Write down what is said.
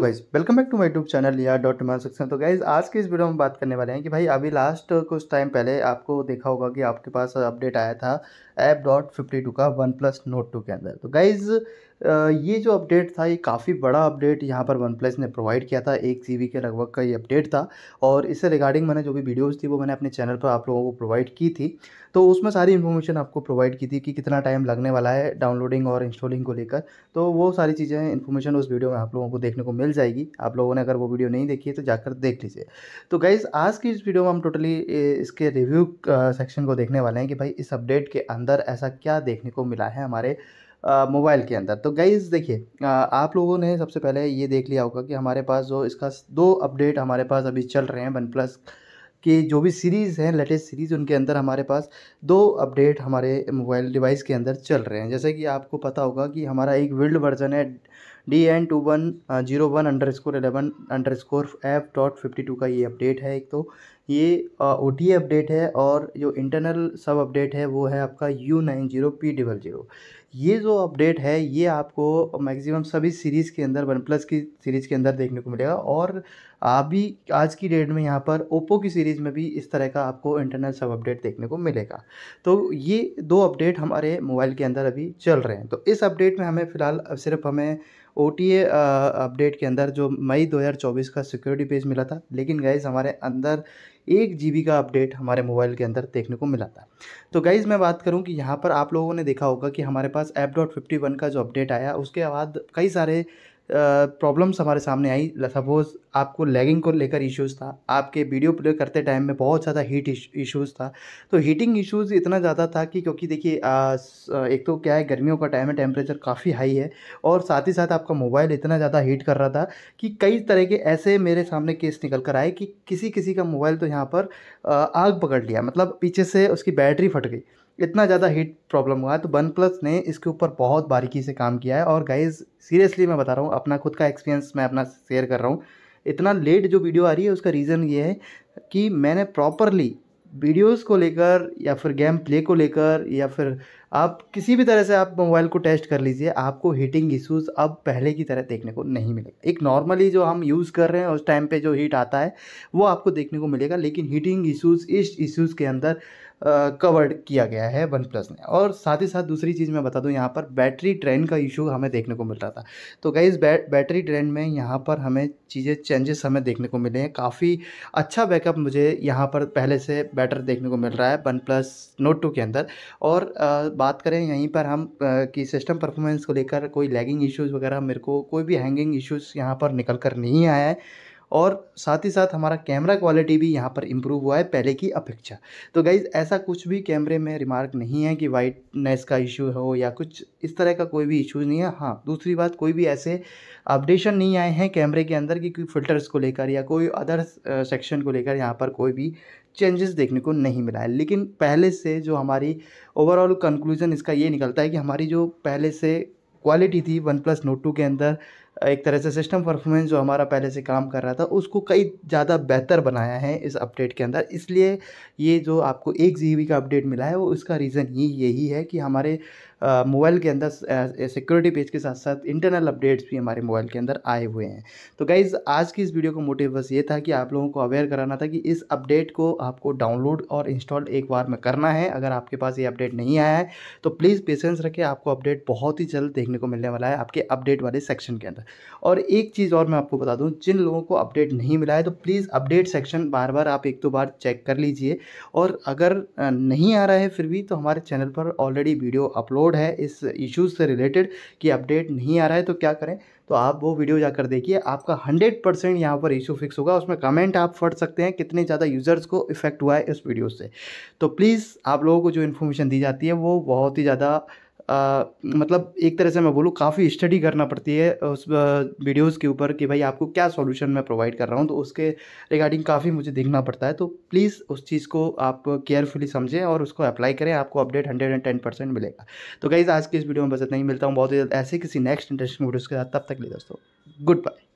to guys welcome back to my YouTube channel या डॉट मान हैं तो गाइज आज के इस वीडियो में बात करने वाले हैं कि भाई अभी लास्ट कुछ टाइम पहले आपको देखा होगा कि आपके पास अपडेट आया था ऐप डॉट फिफ्टी टू का वन प्लस नोट टू के अंदर तो गाइज़ ये जो अपडेट था ये काफ़ी बड़ा अपडेट यहाँ पर वन प्लस ने प्रोवाइड किया था एक जी के लगभग का ये अपडेट था और इससे रिगार्डिंग मैंने जो भी वीडियोज़ थी वो मैंने अपने चैनल पर आप लोगों को प्रोवाइड की थी तो उसमें सारी इन्फॉर्मेशन आपको प्रोवाइड की थी कि कितना टाइम लगने वाला है डाउनलोडिंग और इंस्टॉलिंग को लेकर तो वो सारी चीज़ें इन्फॉर्मेशन उस वीडियो में आप लोगों को देखने को मिल जाएगी आप लोगों ने अगर वो वीडियो नहीं देखी है तो जाकर देख लीजिए तो गाइज़ आज की इस वीडियो में हम टोटली इसके रिव्यू सेक्शन को देखने वाले हैं कि भाई इस अपडेट के अंदर ऐसा क्या देखने को मिला है हमारे मोबाइल के अंदर तो गाइज़ देखिए आप लोगों ने सबसे पहले ये देख लिया होगा कि हमारे पास जो इसका दो अपडेट हमारे पास अभी चल रहे हैं वन प्लस कि जो भी सीरीज़ हैं लेटेस्ट सीरीज़ उनके अंदर हमारे पास दो अपडेट हमारे मोबाइल डिवाइस के अंदर चल रहे हैं जैसे कि आपको पता होगा कि हमारा एक वर्ल्ड वर्जन है D N two one zero one underscore eleven underscore F dot fifty two का ये अपडेट है एक तो ये ओ टी अपडेट है और जो इंटरनल सब अपडेट है वो है आपका U nine zero P double zero ये जो अपडेट है ये आपको मैक्सिमम सभी सीरीज़ के अंदर वन प्लस की सीरीज़ के अंदर देखने को मिलेगा और अभी आज की डेट में यहाँ पर ओप्पो की सीरीज़ में भी इस तरह का आपको इंटरनल सब अपडेट देखने को मिलेगा तो ये दो अपडेट हमारे मोबाइल के अंदर अभी चल रहे हैं तो इस अपडेट में हमें फ़िलहाल सिर्फ हमें ओ अपडेट के अंदर जो मई 2024 का सिक्योरिटी पेज मिला था लेकिन गाइज़ हमारे अंदर एक जी का अपडेट हमारे मोबाइल के अंदर देखने को मिला था तो गाइज़ मैं बात करूं कि यहाँ पर आप लोगों ने देखा होगा कि हमारे पास ऐप डॉट फिफ्टी वन का जो अपडेट आया उसके बाद कई सारे प्रॉब्लम्स हमारे सामने आई सपोज़ आपको लैगिंग को लेकर इश्यूज़ था आपके वीडियो प्ले करते टाइम में बहुत ज़्यादा हीट इश्यूज़ था तो हीटिंग इश्यूज़ इतना ज़्यादा था कि क्योंकि देखिए एक तो क्या है गर्मियों का टाइम है टेम्परेचर काफ़ी हाई है और साथ ही साथ आपका मोबाइल इतना ज़्यादा हीट कर रहा था कि कई तरह के ऐसे मेरे सामने केस निकल कर आए कि किसी किसी का मोबाइल तो यहाँ पर आग पकड़ लिया मतलब पीछे से उसकी बैटरी फट गई इतना ज़्यादा हीट प्रॉब्लम हुआ है तो वन प्लस ने इसके ऊपर बहुत बारीकी से काम किया है और गाइज सीरियसली मैं बता रहा हूँ अपना खुद का एक्सपीरियंस मैं अपना शेयर कर रहा हूँ इतना लेट जो वीडियो आ रही है उसका रीज़न ये है कि मैंने प्रॉपरली वीडियोस को लेकर या फिर गेम प्ले को लेकर या फिर आप किसी भी तरह से आप मोबाइल को टेस्ट कर लीजिए आपको हीटिंग इश्यूज अब पहले की तरह देखने को नहीं मिलेगा एक नॉर्मली जो हम यूज़ कर रहे हैं उस टाइम पे जो हीट आता है वो आपको देखने को मिलेगा लेकिन हीटिंग इश्यूज इस इश्यूज़ के अंदर कवर्ड किया गया है वन प्लस ने और साथ ही साथ दूसरी चीज़ मैं बता दूं यहाँ पर बैटरी ट्रेंड का इशू हमें देखने को मिल रहा था तो गाइज बै, बैटरी ट्रेंड में यहाँ पर हमें चीज़ें चेंजेस हमें देखने को मिले हैं काफ़ी अच्छा बैकअप मुझे यहाँ पर पहले से बेटर देखने को मिल रहा है वन प्लस नोट टू के अंदर और आ, बात करें यहीं पर हम कि सिस्टम परफॉर्मेंस को लेकर कोई लैगिंग इशूज़ वगैरह मेरे को कोई भी हैंगिंग इशूज़ यहाँ पर निकल कर नहीं आया है और साथ ही साथ हमारा कैमरा क्वालिटी भी यहाँ पर इम्प्रूव हुआ है पहले की अपेक्षा तो गाइज़ ऐसा कुछ भी कैमरे में रिमार्क नहीं है कि वाइटनेस का इशू हो या कुछ इस तरह का कोई भी इशूज़ नहीं है हाँ दूसरी बात कोई भी ऐसे अपडेशन नहीं आए हैं कैमरे के अंदर कि कोई फ़िल्टर्स को लेकर या कोई अदर सेक्शन को लेकर यहाँ पर कोई भी चेंजेस देखने को नहीं मिला है लेकिन पहले से जो हमारी ओवरऑल कंक्लूज़न इसका ये निकलता है कि हमारी जो पहले से क्वालिटी थी वन प्लस नोट टू के अंदर एक तरह से सिस्टम परफॉर्मेंस जो हमारा पहले से काम कर रहा था उसको कई ज़्यादा बेहतर बनाया है इस अपडेट के अंदर इसलिए ये जो आपको एक जी का अपडेट मिला है वो इसका रीज़न ही यही है कि हमारे मोबाइल के अंदर सिक्योरिटी पेज के साथ साथ इंटरनल अपडेट्स भी हमारे मोबाइल के अंदर आए हुए हैं तो गाइज़ आज की इस वीडियो का मोटिव बस ये था कि आप लोगों को अवेयर कराना था कि इस अपडेट को आपको डाउनलोड और इंस्टॉल एक बार में करना है अगर आपके पास ये अपडेट नहीं आया है तो प्लीज़ पेशेंस रखें आपको अपडेट बहुत ही जल्द देखने को मिलने वाला है आपके अपडेट वाले सेक्शन के अंदर जाता है और एक चीज़ और मैं आपको बता दूं जिन लोगों को अपडेट नहीं मिला है तो प्लीज़ अपडेट सेक्शन बार बार आप एक दो बार चेक कर लीजिए और अगर नहीं आ रहा है फिर भी तो हमारे चैनल पर ऑलरेडी वीडियो अपलोड है इस इशूज़ से रिलेटेड कि अपडेट नहीं आ रहा है तो क्या करें तो आप वो वीडियो जाकर देखिए आपका 100 परसेंट यहाँ पर इशू फिक्स होगा उसमें कमेंट आप फट सकते हैं कितने ज़्यादा यूज़र्स को इफेक्ट हुआ है इस वीडियो से तो प्लीज़ आप लोगों को जो इन्फॉर्मेशन दी जाती है वो बहुत ही ज़्यादा मतलब एक तरह से मैं बोलूँ काफ़ी स्टडी करना पड़ती है उस वीडियोस के ऊपर कि भाई आपको क्या सॉल्यूशन मैं प्रोवाइड कर रहा हूँ तो उसके रिगार्डिंग काफ़ी मुझे देखना पड़ता है तो प्लीज़ उस चीज़ को आप केयरफुली समझें और उसको अप्लाई करें आपको update hundred and ten percent मिलेगा तो गाइज़ आज की इस वीडियो में बस इतना ही मिलता हूँ बहुत ही ऐसे किसी नेक्स्ट इंटरेस्टिंग वीडियोज़ के साथ तब तक ले दोस्तों गुड बाय